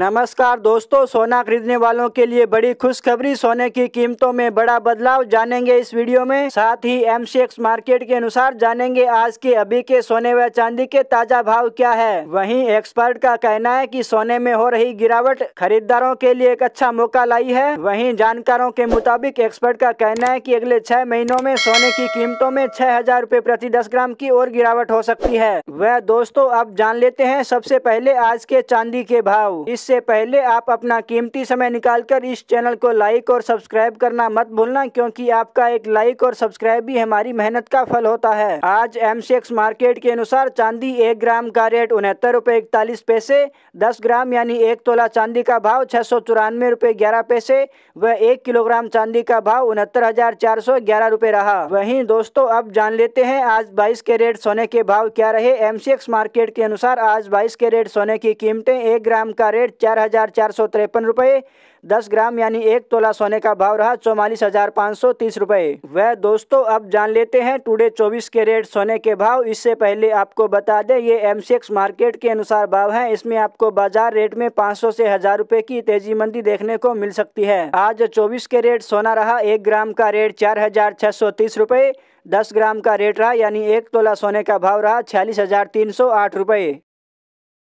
नमस्कार दोस्तों सोना खरीदने वालों के लिए बड़ी खुशखबरी सोने की कीमतों में बड़ा बदलाव जानेंगे इस वीडियो में साथ ही एम मार्केट के अनुसार जानेंगे आज के अभी के सोने व चांदी के ताजा भाव क्या है वहीं एक्सपर्ट का कहना है कि सोने में हो रही गिरावट खरीदारों के लिए एक अच्छा मौका लाई है वही जानकारों के मुताबिक एक्सपर्ट का कहना है की अगले छह महीनों में सोने की कीमतों में छह हजार रूपए प्रति दस ग्राम की और गिरावट हो सकती है वह दोस्तों अब जान लेते हैं सबसे पहले आज के चांदी के भाव इस इससे पहले आप अपना कीमती समय निकालकर इस चैनल को लाइक और सब्सक्राइब करना मत भूलना क्योंकि आपका एक लाइक और सब्सक्राइब भी हमारी मेहनत का फल होता है आज एम मार्केट के अनुसार चांदी एक ग्राम का रेट उनहत्तर रुपए इकतालीस पैसे दस ग्राम यानी एक तोला चांदी का भाव छह सौ चौरानवे रुपए ग्यारह पैसे व एक किलोग्राम चांदी का भाव उनहत्तर हजार चार सौ ग्यारह रुपए रहा वहीं दोस्तों अब जान लेते हैं आज बाईस के रेट सोने के भाव क्या रहे एम मार्केट के अनुसार आज बाईस के रेट सोने की कीमतें एक ग्राम का रेट चार हज़ार चार सौ तिरपन रुपये दस ग्राम यानी एक तोला सोने का भाव रहा चौवालीस हज़ार पाँच सौ तीस रुपये वह दोस्तों अब जान लेते हैं टुडे चौबीस के रेट सोने के भाव इससे पहले आपको बता दें ये एम मार्केट के अनुसार भाव है इसमें आपको बाजार रेट में पाँच सौ ऐसी हज़ार रूपए की तेजी मंदी देखने को मिल सकती है आज चौबीस के रेट सोना रहा एक ग्राम का रेट चार हज़ार छह सौ तीस रूपए दस ग्राम का रेट रहा यानी एक तोला सोने का भाव रहा छियालीस हज़ार तीन सौ आठ रुपये